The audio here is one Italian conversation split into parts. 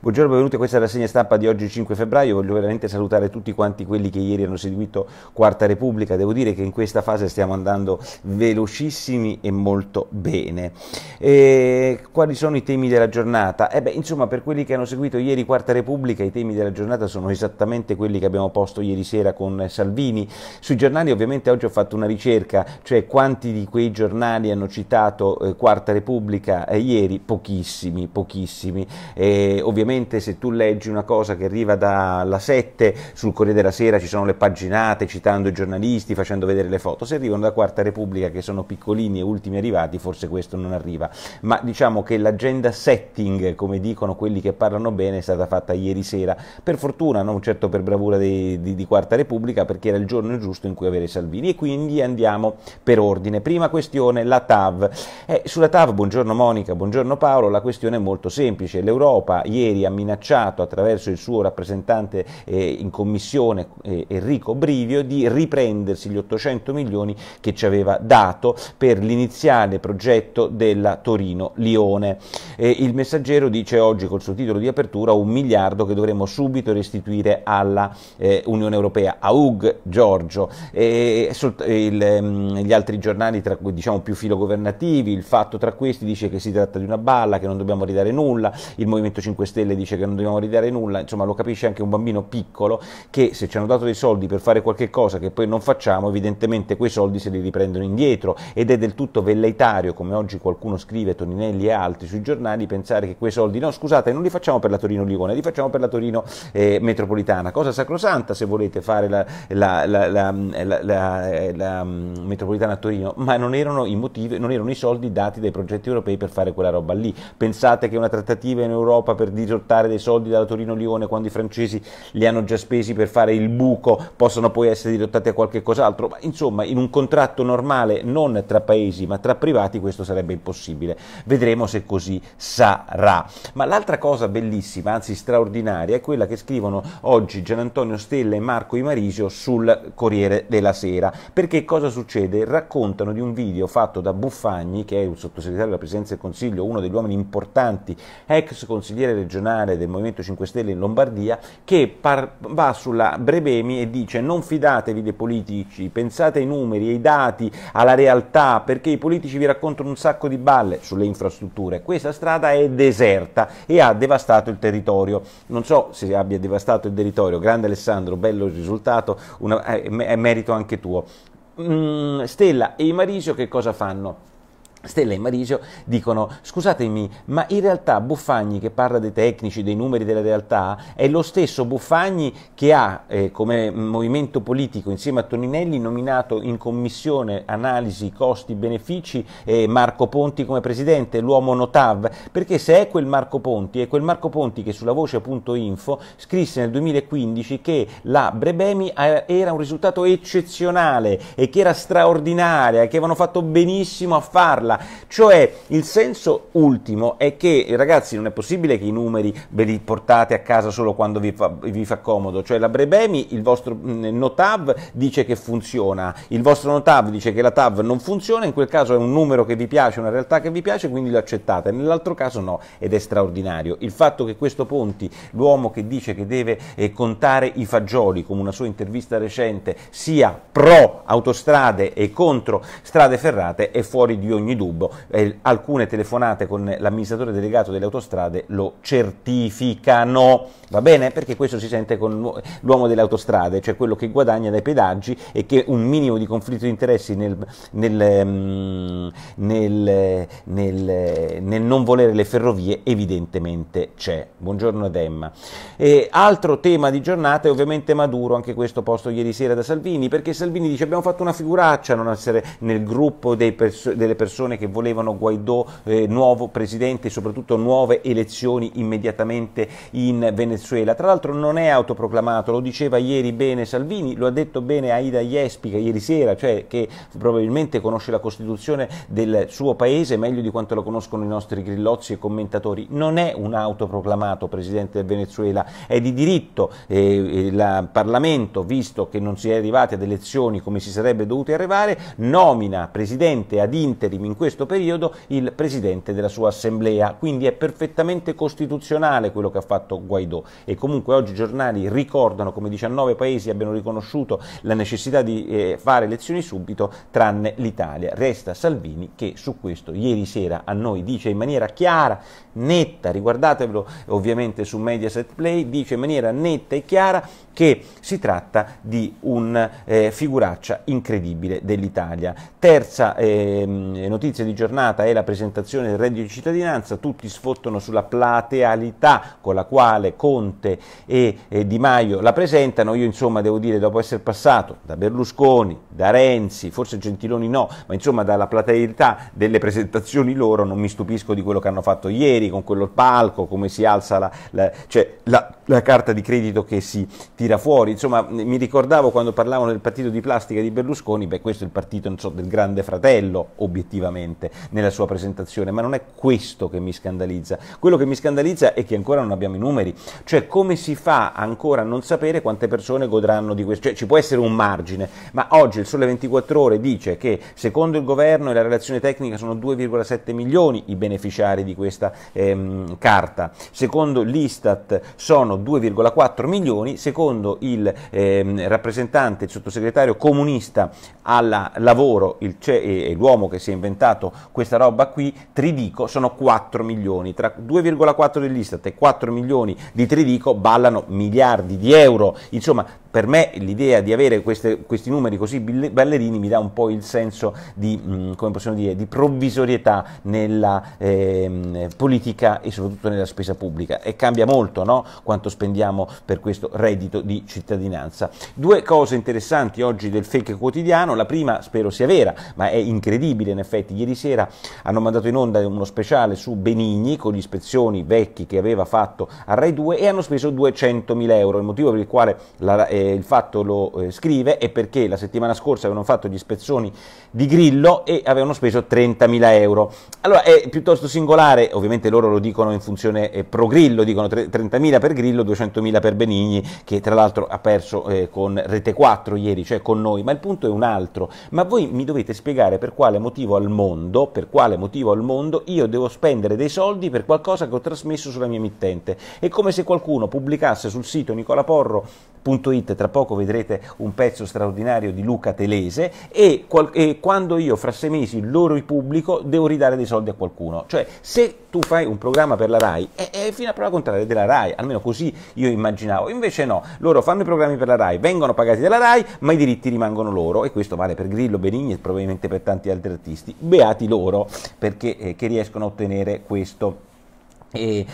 Buongiorno, benvenuti a questa rassegna stampa di oggi 5 febbraio. Voglio veramente salutare tutti quanti quelli che ieri hanno seguito Quarta Repubblica. Devo dire che in questa fase stiamo andando velocissimi e molto bene. E quali sono i temi della giornata? Eh beh, insomma, per quelli che hanno seguito ieri Quarta Repubblica, i temi della giornata sono esattamente quelli che abbiamo posto ieri sera con Salvini. Sui giornali ovviamente oggi ho fatto una ricerca, cioè quanti di quei giornali hanno citato eh, Quarta Repubblica eh, ieri? Pochissimi, pochissimi. ovviamente ovviamente se tu leggi una cosa che arriva dalla 7 sul Corriere della Sera ci sono le paginate citando i giornalisti, facendo vedere le foto, se arrivano da Quarta Repubblica che sono piccolini e ultimi arrivati forse questo non arriva, ma diciamo che l'agenda setting, come dicono quelli che parlano bene, è stata fatta ieri sera, per fortuna, non certo per bravura di, di, di Quarta Repubblica, perché era il giorno giusto in cui avere Salvini e quindi andiamo per ordine. Prima questione, la TAV. Eh, sulla TAV, buongiorno Monica, buongiorno Paolo, la questione è molto semplice, l'Europa ieri ieri ha minacciato attraverso il suo rappresentante eh, in commissione eh, Enrico Brivio di riprendersi gli 800 milioni che ci aveva dato per l'iniziale progetto della Torino-Lione. Eh, il messaggero dice oggi col suo titolo di apertura un miliardo che dovremo subito restituire alla eh, Unione Europea. A UG Giorgio, il, ehm, gli altri giornali tra, diciamo, più filogovernativi, il fatto tra questi dice che si tratta di una balla, che non dobbiamo ridare nulla, il Movimento 5 Stelle le dice che non dobbiamo ridare nulla, insomma lo capisce anche un bambino piccolo che se ci hanno dato dei soldi per fare qualche cosa che poi non facciamo, evidentemente quei soldi se li riprendono indietro ed è del tutto velleitario, come oggi qualcuno scrive, Toninelli e altri sui giornali, pensare che quei soldi, no scusate, non li facciamo per la Torino-Lione, li facciamo per la Torino eh, metropolitana, cosa sacrosanta se volete fare la, la, la, la mm, metropolitana a Torino, ma non erano, i motivi, non erano i soldi dati dai progetti europei per fare quella roba lì. Pensate che una trattativa in Europa per dire sfruttare dei soldi dalla Torino-Lione quando i francesi li hanno già spesi per fare il buco, possono poi essere dirottati a qualche cos'altro, ma insomma in un contratto normale non tra paesi ma tra privati questo sarebbe impossibile, vedremo se così sarà. Ma l'altra cosa bellissima, anzi straordinaria, è quella che scrivono oggi Gian Antonio Stella e Marco Imarisio sul Corriere della Sera, perché cosa succede? Raccontano di un video fatto da Buffagni, che è un sottosegretario della Presidenza del Consiglio, uno degli uomini importanti, ex consigliere regionale, regionale del Movimento 5 Stelle in Lombardia che par- va sulla Brevemi e dice non fidatevi dei politici, pensate ai numeri, ai dati, alla realtà, perché i politici vi raccontano un sacco di balle sulle infrastrutture. Questa strada è deserta e ha devastato il territorio. Non so se abbia devastato il territorio, grande Alessandro, bello il risultato, una, eh, è, merito anche tuo. Mm, Stella e i Marisio che cosa fanno? Stella e Marigio dicono scusatemi ma in realtà Buffagni che parla dei tecnici, dei numeri della realtà è lo stesso Buffagni che ha eh, come movimento politico insieme a Toninelli nominato in commissione analisi costi benefici eh, Marco Ponti come presidente, l'uomo Notav perché se è quel Marco Ponti è quel Marco Ponti che sulla voce.info scrisse nel 2015 che la Brebemi eh, era un risultato eccezionale e che era straordinaria e che avevano fatto benissimo a farla cioè il senso ultimo è che ragazzi non è possibile che i numeri ve li portate a casa solo quando vi fa, vi fa comodo, cioè la Brebemi, il vostro mm, notav dice che funziona, il vostro notav dice che la tav non funziona, in quel caso è un numero che vi piace, una realtà che vi piace, quindi lo accettate, nell'altro caso no, ed è straordinario. Il fatto che questo Ponti, l'uomo che dice che deve eh, contare i fagioli, come una sua intervista recente, sia pro autostrade e contro strade ferrate, è fuori di ogni dubbio, eh, alcune telefonate con l'amministratore delegato delle autostrade lo certificano, va bene? Perché questo si sente con l'uomo delle autostrade, cioè quello che guadagna dai pedaggi e che un minimo di conflitto di interessi nel, ehm, nel, nel, nel non volere le ferrovie evidentemente c'è. Buongiorno ad Emma. E altro tema di giornata è ovviamente Maduro, anche questo posto ieri sera da Salvini, perché Salvini dice abbiamo fatto una figuraccia a non essere nel gruppo perso delle persone persone che volevano Guaidò eh, nuovo presidente e soprattutto nuove elezioni immediatamente in Venezuela. Tra l'altro non è autoproclamato, lo diceva ieri bene Salvini, lo ha detto bene Aida Jespica ieri sera, cioè che probabilmente conosce la Costituzione del suo paese meglio di quanto la conoscono i nostri grillozzi e commentatori. Non è un autoproclamato presidente del Venezuela, è di diritto eh, il eh, Parlamento, visto che non si è arrivati ad elezioni come si sarebbe dovuti arrivare, nomina presidente ad interim in questo periodo il presidente della sua assemblea, quindi è perfettamente costituzionale quello che ha fatto Guaidò e comunque oggi i giornali ricordano come 19 paesi abbiano riconosciuto la necessità di eh, fare elezioni subito tranne l'Italia. Resta Salvini che su questo ieri sera a noi dice in maniera chiara, netta, riguardatevelo ovviamente su Mediaset Play, dice in maniera netta e chiara che si tratta di un eh, figuraccia incredibile dell'Italia. Terza eh, notizia notizia di giornata è la presentazione del reddito di cittadinanza, tutti sfottano sulla platealità con la quale Conte e, Di Maio la presentano, io insomma devo dire dopo essere passato da Berlusconi, da Renzi, forse Gentiloni no, ma insomma dalla platealità delle presentazioni loro non mi stupisco di quello che hanno fatto ieri con quello palco, come si alza la, la, cioè, la, la carta di credito che si tira fuori, insomma mi ricordavo quando parlavano del partito di plastica di Berlusconi, beh questo è il partito so, del grande fratello obiettivamente sicuramente nella sua presentazione, ma non è questo che mi scandalizza. Quello che mi scandalizza è che ancora non abbiamo i numeri, cioè come si fa ancora a non sapere quante persone godranno di questo, cioè ci può essere un margine, ma oggi il Sole 24 Ore dice che secondo il governo e la relazione tecnica sono 2,7 milioni i beneficiari di questa ehm, carta, secondo l'Istat sono 2,4 milioni, secondo il ehm, rappresentante, il sottosegretario comunista al lavoro, cioè, l'uomo che si è inventato acquistato questa roba qui, Tridico, sono 4 milioni, tra 2,4 dell'Istat e 4 milioni di Tridico ballano miliardi di euro, insomma per me l'idea di avere queste, questi numeri così ballerini mi dà un po' il senso di, mm, dire, di provvisorietà nella eh, politica e soprattutto nella spesa pubblica e cambia molto no? quanto spendiamo per questo reddito di cittadinanza. Due cose interessanti oggi del fake quotidiano, la prima spero sia vera, ma è incredibile in effetti Ieri sera hanno mandato in onda uno speciale su Benigni con gli ispezioni vecchi che aveva fatto a Rai 2 e hanno speso 200.000 euro. Il motivo per il quale la, eh, il fatto lo eh, scrive è perché la settimana scorsa avevano fatto gli ispezioni di Grillo e avevano speso 30.000 euro. Allora è piuttosto singolare, ovviamente loro lo dicono in funzione eh, pro Grillo, dicono 30.000 per Grillo, 200.000 per Benigni, che tra l'altro ha perso eh, con Rete 4 ieri, cioè con noi, ma il punto è un altro. Ma voi mi dovete spiegare per quale motivo al mondo mondo, per quale motivo al mondo, io devo spendere dei soldi per qualcosa che ho trasmesso sulla mia emittente. È come se qualcuno pubblicasse sul sito nicolaporro.it, tra poco vedrete un pezzo straordinario di Luca Telese, e, qual- e quando io fra sei mesi lo ripubblico devo ridare dei soldi a qualcuno. Cioè, se tu fai un programma per la RAI, è, è fino a prova contraria della RAI, almeno così io immaginavo. Invece no, loro fanno i programmi per la RAI, vengono pagati dalla RAI, ma i diritti rimangono loro, e questo vale per Grillo, Benigni e probabilmente per tanti altri artisti beati loro perché, eh, che riescono a ottenere questo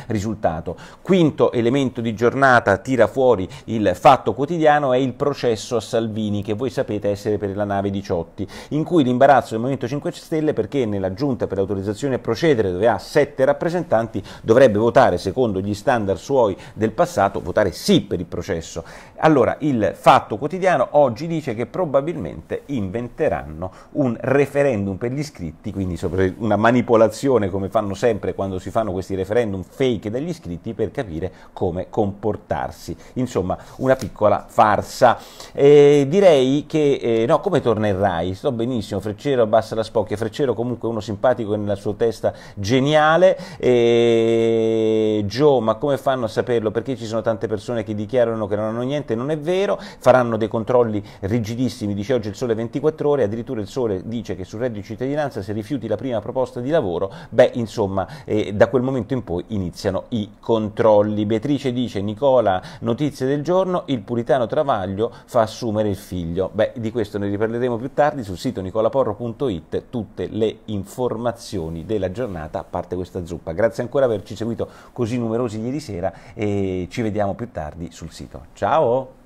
risultato. Quinto elemento di giornata tira fuori il fatto quotidiano è il processo a Salvini che voi sapete essere per la nave 18 in cui l'imbarazzo del Movimento 5 Stelle perché nella giunta per l'autorizzazione a procedere dove ha sette rappresentanti dovrebbe votare secondo gli standard suoi del passato votare sì per il processo. Allora il fatto quotidiano oggi dice che probabilmente inventeranno un referendum per gli iscritti quindi una manipolazione come fanno sempre quando si fanno questi referendum facendo un fake dagli iscritti per capire come comportarsi. Insomma, una piccola farsa. Eh, direi che, eh, no, come tornerai? Sto benissimo, Freccero abbassa la spocchia, Freccero comunque uno simpatico nella sua testa, geniale. Eh, Joe, ma come fanno a saperlo? Perché ci sono tante persone che dichiarano che non hanno niente, non è vero, faranno dei controlli rigidissimi, dice oggi il sole 24 ore, addirittura il sole dice che sul reddito di cittadinanza se rifiuti la prima proposta di lavoro, beh insomma eh, da quel momento in poi poi iniziano i controlli. Beatrice dice Nicola, notizie del giorno, il puritano Travaglio fa assumere il figlio. Beh, di questo ne riparleremo più tardi sul sito nicolaporro.it, tutte le informazioni della giornata, a parte questa zuppa. Grazie ancora per averci seguito così numerosi ieri sera e ci vediamo più tardi sul sito. Ciao!